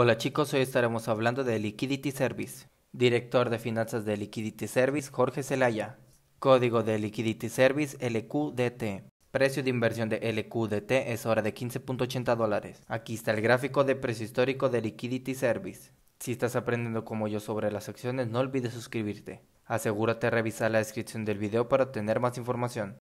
Hola chicos, hoy estaremos hablando de Liquidity Service. Director de Finanzas de Liquidity Service, Jorge Celaya. Código de Liquidity Service, LQDT. Precio de inversión de LQDT es ahora de 15.80 dólares. Aquí está el gráfico de precio histórico de Liquidity Service. Si estás aprendiendo como yo sobre las acciones, no olvides suscribirte. Asegúrate de revisar la descripción del video para obtener más información.